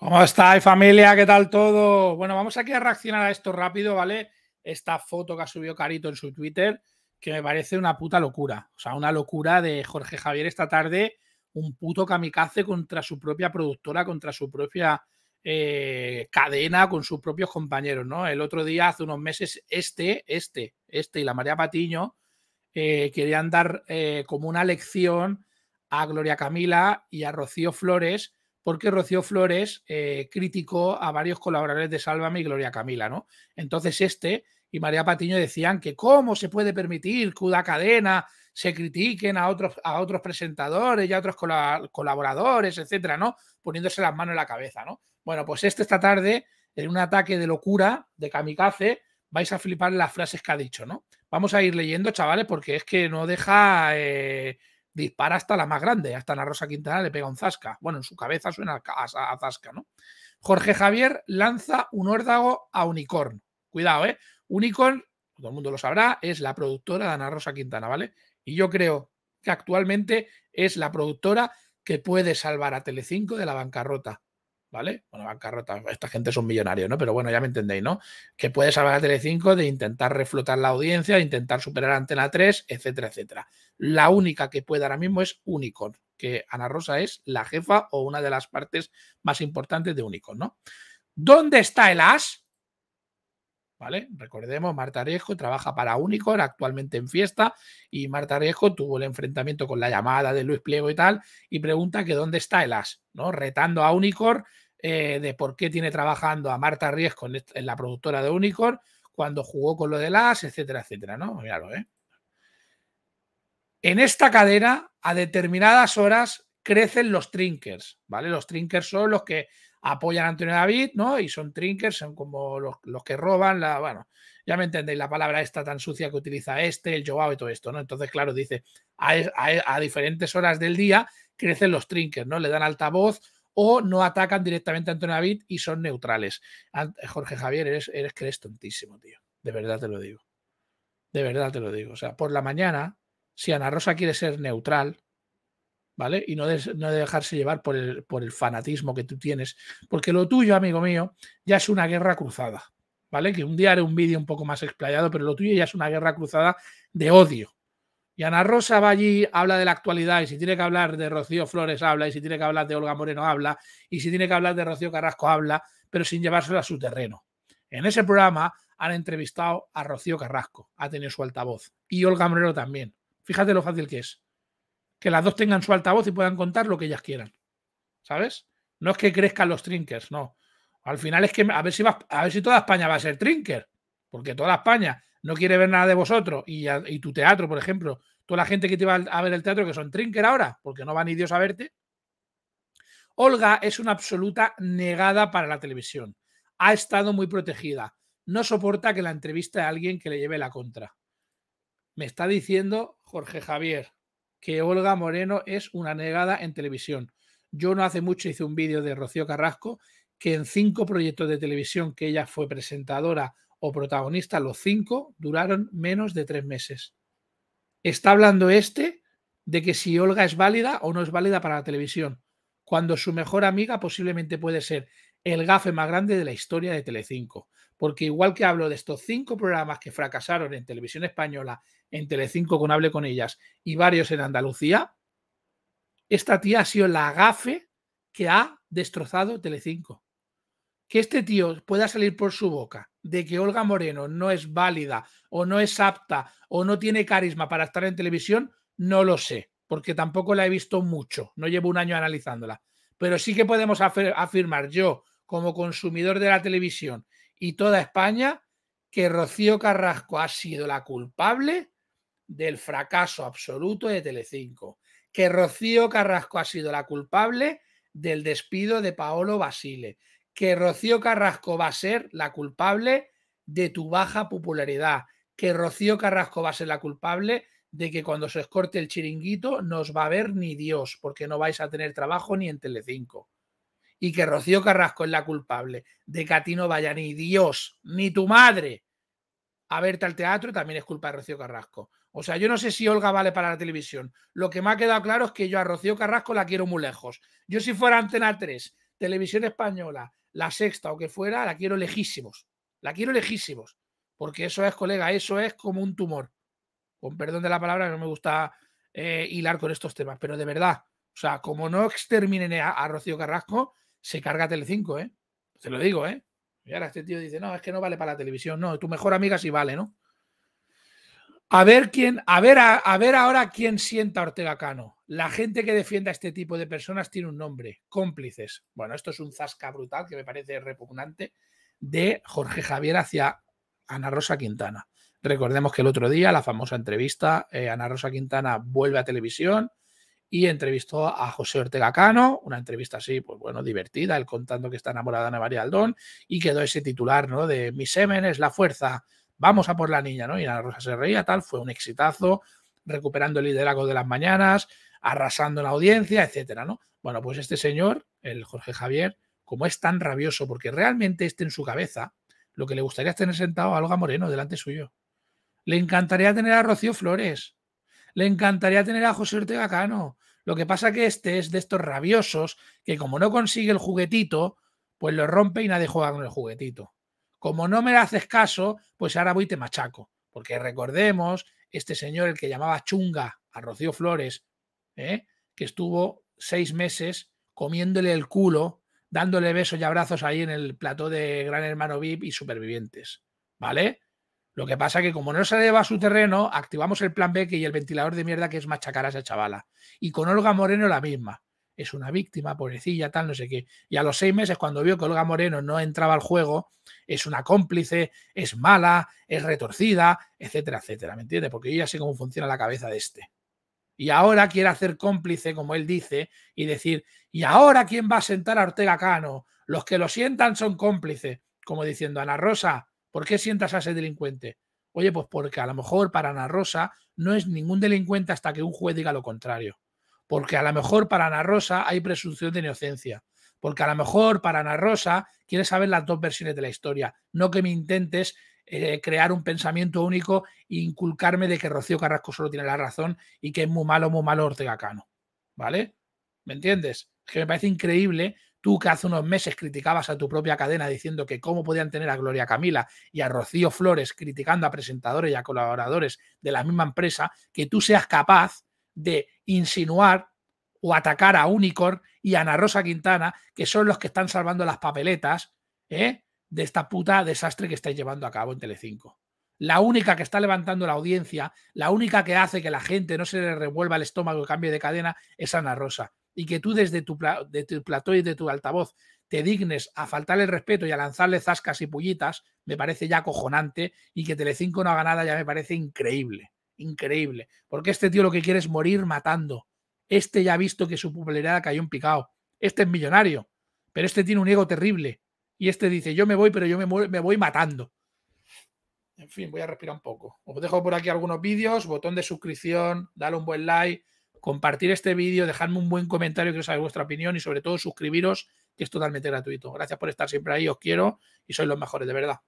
¿Cómo estáis familia? ¿Qué tal todo? Bueno, vamos aquí a reaccionar a esto rápido, ¿vale? Esta foto que ha subido Carito en su Twitter, que me parece una puta locura. O sea, una locura de Jorge Javier esta tarde, un puto kamikaze contra su propia productora, contra su propia eh, cadena, con sus propios compañeros, ¿no? El otro día, hace unos meses, este, este, este y la María Patiño eh, querían dar eh, como una lección a Gloria Camila y a Rocío Flores porque Rocío Flores eh, criticó a varios colaboradores de Sálvame y Gloria Camila, ¿no? Entonces este y María Patiño decían que cómo se puede permitir que una cadena se critiquen a otros, a otros presentadores y a otros colaboradores, etcétera, ¿no? Poniéndose las manos en la cabeza, ¿no? Bueno, pues este esta tarde, en un ataque de locura, de kamikaze, vais a flipar las frases que ha dicho, ¿no? Vamos a ir leyendo, chavales, porque es que no deja... Eh, dispara hasta la más grande, hasta Ana Rosa Quintana le pega un zasca. Bueno, en su cabeza suena a, zasca, ¿no? Jorge Javier lanza un órdago a Unicorn. Cuidado, ¿eh? Unicorn, todo el mundo lo sabrá, es la productora de Ana Rosa Quintana, ¿vale? Y yo creo que actualmente es la productora que puede salvar a Telecinco de la bancarrota. ¿vale? Bueno, bancarrota, esta gente son millonarios, ¿no? Pero bueno, ya me entendéis, ¿no? Que puede salvar a Tele5 de intentar reflotar la audiencia, de intentar superar Antena 3, etcétera, etcétera. La única que puede ahora mismo es Unicorn, que Ana Rosa es la jefa o una de las partes más importantes de Unicorn, ¿no? ¿Dónde está el as? ¿vale? Recordemos, Marta Riesco trabaja para Unicorn, actualmente en fiesta, y Marta Riesco tuvo el enfrentamiento con la llamada de Luis Pliego y tal, y pregunta que dónde está el as, ¿no? Retando a Unicorn eh, de por qué tiene trabajando a Marta Riesco en, la productora de Unicorn cuando jugó con lo del as, etcétera, etcétera, ¿no? ¿eh? En esta cadena, a determinadas horas, crecen los trinkers, ¿vale? Los trinkers son los que apoyan a Antonio David, ¿no? Y son trinkers, son como los, que roban, la, bueno, ya me entendéis, la palabra esta tan sucia que utiliza este, el Joao y todo esto, ¿no? Entonces, claro, dice, a, diferentes horas del día crecen los trinkers, ¿no? Le dan altavoz o no atacan directamente a Antonio David y son neutrales. Jorge Javier, eres, eres que eres tontísimo, tío. De verdad te lo digo. De verdad te lo digo. O sea, por la mañana, si Ana Rosa quiere ser neutral, ¿vale? Y no, de, dejarse llevar por el, por el fanatismo que tú tienes, porque lo tuyo, amigo mío, ya es una guerra cruzada, ¿vale? Que un día haré un vídeo un poco más explayado, pero lo tuyo ya es una guerra cruzada de odio. Y Ana Rosa va allí, habla de la actualidad, y si tiene que hablar de Rocío Flores, habla, y si tiene que hablar de Olga Moreno, habla, y si tiene que hablar de Rocío Carrasco, habla, pero sin llevárselo a su terreno. En ese programa han entrevistado a Rocío Carrasco, ha tenido su altavoz, y Olga Moreno también. Fíjate lo fácil que es que las dos tengan su altavoz y puedan contar lo que ellas quieran. ¿Sabes? No es que crezcan los trinkers, no. Al final es que a ver si, a ver si toda España va a ser trinker, porque toda España no quiere ver nada de vosotros y, tu teatro, por ejemplo, toda la gente que te va a ver el teatro que son trinker ahora, porque no van ni a verte. Olga es una absoluta negada para la televisión. Ha estado muy protegida. No soporta que la entrevista a alguien que le lleve la contra. Me está diciendo Jorge Javier, que Olga Moreno es una negada en televisión. Yo no hace mucho hice un vídeo de Rocío Carrasco que en cinco proyectos de televisión que ella fue presentadora o protagonista, los cinco duraron menos de tres meses. Está hablando este de que si Olga es válida o no es válida para la televisión, cuando su mejor amiga posiblemente puede ser el gafe más grande de la historia de Telecinco porque igual que hablo de estos cinco programas que fracasaron en televisión española, en Telecinco con Hable con ellas y varios en Andalucía, esta tía ha sido la gafe que ha destrozado Telecinco. Que este tío pueda salir por su boca de que Olga Moreno no es válida o no es apta o no tiene carisma para estar en televisión, no lo sé, porque tampoco la he visto mucho, no llevo un año analizándola. Pero sí que podemos afirmar yo, como consumidor de la televisión y toda España que Rocío Carrasco ha sido la culpable del fracaso absoluto de Telecinco, que Rocío Carrasco ha sido la culpable del despido de Paolo Basile, que Rocío Carrasco va a ser la culpable de tu baja popularidad, que Rocío Carrasco va a ser la culpable de que cuando se os corte el chiringuito no os va a ver ni Dios, porque no vais a tener trabajo ni en Telecinco y que Rocío Carrasco es la culpable de que a ti no vaya ni Dios ni tu madre a verte al teatro, también es culpa de Rocío Carrasco. O sea, yo no sé si Olga vale para la televisión. Lo que me ha quedado claro es que yo a Rocío Carrasco la quiero muy lejos. Yo si fuera Antena 3, Televisión Española, la sexta o que fuera, la quiero lejísimos. La quiero lejísimos. Porque eso es, colega, eso es como un tumor. Con perdón de la palabra, no me gusta eh, hilar con estos temas, pero de verdad. O sea, como no exterminen a Rocío Carrasco, se carga Telecinco, ¿eh? Te lo digo, ¿eh? Y ahora este tío dice, no, es que no vale para la televisión. No, tu mejor amiga sí vale, ¿no? A ver quién, a ver, a, ver ahora quién sienta a Ortega Cano. La gente que defienda a este tipo de personas tiene un nombre, cómplices. Bueno, esto es un zasca brutal que me parece repugnante de Jorge Javier hacia Ana Rosa Quintana. Recordemos que el otro día la famosa entrevista, eh, Ana Rosa Quintana vuelve a televisión, y entrevistó a José Ortega Cano, una entrevista así, pues bueno, divertida, él contando que está enamorada de Ana María Aldón, y quedó ese titular, ¿no? De Mi semen es la fuerza, vamos a por la niña, ¿no? Y Ana Rosa se reía, tal, fue un exitazo, recuperando el liderazgo de las mañanas, arrasando la audiencia, etcétera, ¿no? Bueno, pues este señor, el Jorge Javier, como es tan rabioso, porque realmente esté en su cabeza, lo que le gustaría es tener sentado a Olga Moreno delante suyo. Le encantaría tener a Rocío Flores. Le encantaría tener a José Ortega Cano. Lo que pasa que este es de estos rabiosos que como no consigue el juguetito, pues lo rompe y nadie juega con el juguetito. Como no me haces caso, pues ahora voy y te machaco. Porque recordemos, este señor, el que llamaba chunga a Rocío Flores, ¿eh? que estuvo seis meses comiéndole el culo, dándole besos y abrazos ahí en el plató de Gran Hermano VIP y Supervivientes. ¿Vale? Lo que pasa que como no se va a su terreno, activamos el plan B y el ventilador de mierda que es machacar a esa chavala. Y con Olga Moreno la misma. Es una víctima, pobrecilla, tal, no sé qué. Y a los seis meses, cuando vio que Olga Moreno no entraba al juego, es una cómplice, es mala, es retorcida, etcétera, etcétera. ¿Me entiendes? Porque yo ya sé cómo funciona la cabeza de este. Y ahora quiere hacer cómplice, como él dice, y decir, ¿y ahora quién va a sentar a Ortega Cano? Los que lo sientan son cómplices. Como diciendo, Ana Rosa, ¿Por qué sientas a ese delincuente? Oye, pues porque a lo mejor para Ana Rosa no es ningún delincuente hasta que un juez diga lo contrario. Porque a lo mejor para Ana Rosa hay presunción de inocencia. Porque a lo mejor para Ana Rosa quiere saber las dos versiones de la historia. No que me intentes eh, crear un pensamiento único e inculcarme de que Rocío Carrasco solo tiene la razón y que es muy malo, muy malo Ortega Cano. ¿Vale? ¿Me entiendes? Que me parece increíble Tú que hace unos meses criticabas a tu propia cadena diciendo que cómo podían tener a Gloria Camila y a Rocío Flores criticando a presentadores y a colaboradores de la misma empresa, que tú seas capaz de insinuar o atacar a Unicorn y a Ana Rosa Quintana, que son los que están salvando las papeletas ¿eh? de esta puta desastre que estáis llevando a cabo en Telecinco. La única que está levantando la audiencia, la única que hace que la gente no se le revuelva el estómago y cambie de cadena es Ana Rosa y que tú desde tu, plató y de tu altavoz te dignes a faltarle respeto y a lanzarle zascas y pullitas, me parece ya acojonante y que Telecinco no haga nada ya me parece increíble, increíble, porque este tío lo que quiere es morir matando. Este ya ha visto que su popularidad cayó en picado. Este es millonario, pero este tiene un ego terrible y este dice, yo me voy, pero yo me, me voy matando. En fin, voy a respirar un poco. Os dejo por aquí algunos vídeos, botón de suscripción, dale un buen like compartir este vídeo, dejadme un buen comentario, quiero saber vuestra opinión y sobre todo suscribiros, que es totalmente gratuito. Gracias por estar siempre ahí, os quiero y sois los mejores, de verdad.